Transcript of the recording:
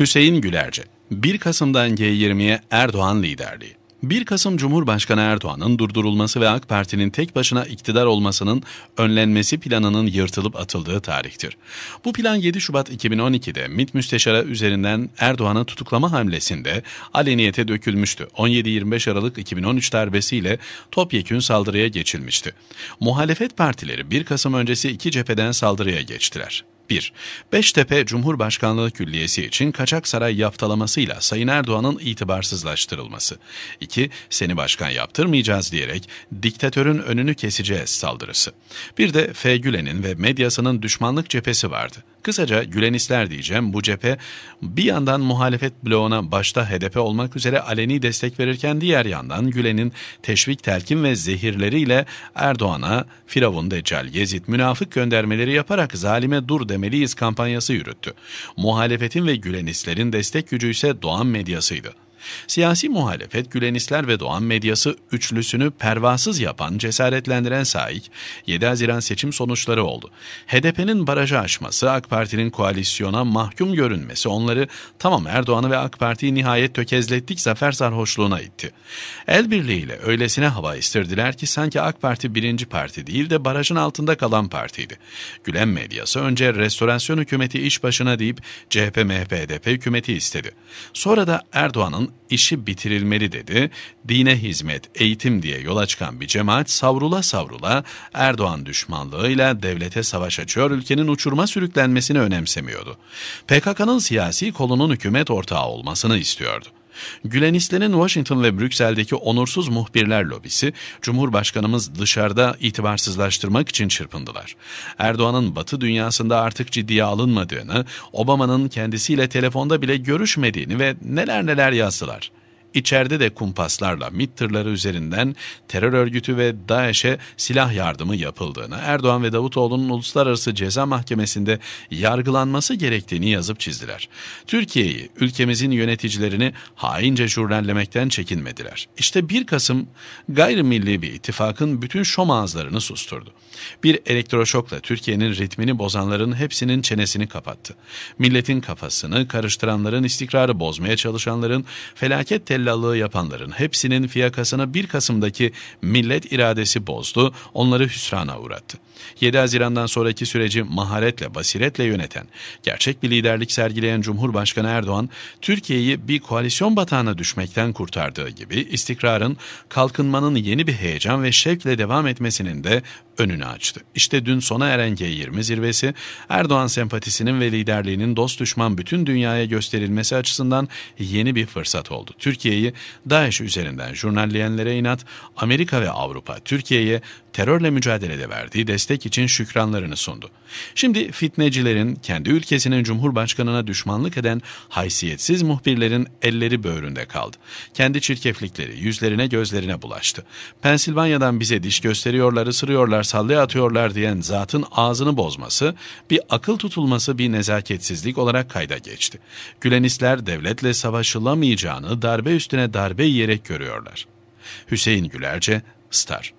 Hüseyin Gülerce. 1 Kasım'dan G20'ye Erdoğan liderliği 1 Kasım Cumhurbaşkanı Erdoğan'ın durdurulması ve AK Parti'nin tek başına iktidar olmasının önlenmesi planının yırtılıp atıldığı tarihtir. Bu plan 7 Şubat 2012'de MİT Müsteşarı üzerinden Erdoğan'ı tutuklama hamlesinde aleniyete dökülmüştü. 17-25 Aralık 2013 darbesiyle topyekün saldırıya geçilmişti. Muhalefet partileri 1 Kasım öncesi iki cepheden saldırıya geçtiler. 1. Beştepe Cumhurbaşkanlığı Külliyesi için kaçak saray yaftalamasıyla Sayın Erdoğan'ın itibarsızlaştırılması. 2. Seni başkan yaptırmayacağız diyerek diktatörün önünü keseceğiz saldırısı. Bir de F. Gülen'in ve medyasının düşmanlık cephesi vardı. Kısaca Gülenistler diyeceğim bu cephe bir yandan muhalefet bloğuna başta HDP olmak üzere aleni destek verirken diğer yandan Gülen'in teşvik, telkin ve zehirleriyle Erdoğan'a Firavun, Deccal, Gezit, münafık göndermeleri yaparak zalime dur demeliyiz kampanyası yürüttü. Muhalefetin ve Gülenistlerin destek gücü ise Doğan medyasıydı. Siyasi muhalefet, Gülenistler ve Doğan medyası üçlüsünü pervasız yapan, cesaretlendiren Saik, 7 Haziran seçim sonuçları oldu. HDP'nin barajı aşması, AK Parti'nin koalisyona mahkum görünmesi onları tamam Erdoğan'ı ve AK Parti'yi nihayet tökezlettik zafer sarhoşluğuna itti. El birliğiyle öylesine hava istirdiler ki sanki AK Parti birinci parti değil de barajın altında kalan partiydi. Gülen medyası önce restorasyon hükümeti iş başına deyip CHP, MHP, HDP hükümeti istedi. Sonra da Erdoğan'ın işi bitirilmeli dedi. Dine hizmet, eğitim diye yola çıkan bir cemaat savrula savrula Erdoğan düşmanlığıyla devlete savaş açıyor ülkenin uçurma sürüklenmesini önemsemiyordu. PKK'nın siyasi kolunun hükümet ortağı olmasını istiyordu. Gülenistlerin Washington ve Brüksel'deki onursuz muhbirler lobisi, Cumhurbaşkanımız dışarıda itibarsızlaştırmak için çırpındılar. Erdoğan'ın batı dünyasında artık ciddiye alınmadığını, Obama'nın kendisiyle telefonda bile görüşmediğini ve neler neler yazdılar. İçeride de kumpaslarla MİT tırları üzerinden terör örgütü ve DAEŞ'e silah yardımı yapıldığını, Erdoğan ve Davutoğlu'nun uluslararası ceza mahkemesinde yargılanması gerektiğini yazıp çizdiler. Türkiye'yi, ülkemizin yöneticilerini haince jurnallemekten çekinmediler. İşte 1 Kasım gayrimilli bir ittifakın bütün şom ağızlarını susturdu. Bir elektroşokla Türkiye'nin ritmini bozanların hepsinin çenesini kapattı. Milletin kafasını karıştıranların istikrarı bozmaya çalışanların felaket telaşı tellallığı yapanların hepsinin fiyakasını 1 Kasım'daki millet iradesi bozdu, onları hüsrana uğrattı. 7 Haziran'dan sonraki süreci maharetle, basiretle yöneten, gerçek bir liderlik sergileyen Cumhurbaşkanı Erdoğan, Türkiye'yi bir koalisyon batağına düşmekten kurtardığı gibi istikrarın, kalkınmanın yeni bir heyecan ve şevkle devam etmesinin de önünü açtı. İşte dün sona eren G20 zirvesi Erdoğan sempatisinin ve liderliğinin dost düşman bütün dünyaya gösterilmesi açısından yeni bir fırsat oldu. Türkiye Türkiye'yi DAEŞ üzerinden jurnalleyenlere inat, Amerika ve Avrupa Türkiye'ye terörle mücadelede verdiği destek için şükranlarını sundu. Şimdi fitnecilerin kendi ülkesinin cumhurbaşkanına düşmanlık eden haysiyetsiz muhbirlerin elleri böğründe kaldı. Kendi çirkeflikleri yüzlerine gözlerine bulaştı. Pensilvanya'dan bize diş gösteriyorlar, ısırıyorlar, sallaya atıyorlar diyen zatın ağzını bozması, bir akıl tutulması bir nezaketsizlik olarak kayda geçti. Gülenistler devletle savaşılamayacağını darbe üstüne darbe yiyerek görüyorlar. Hüseyin Gülerce, Star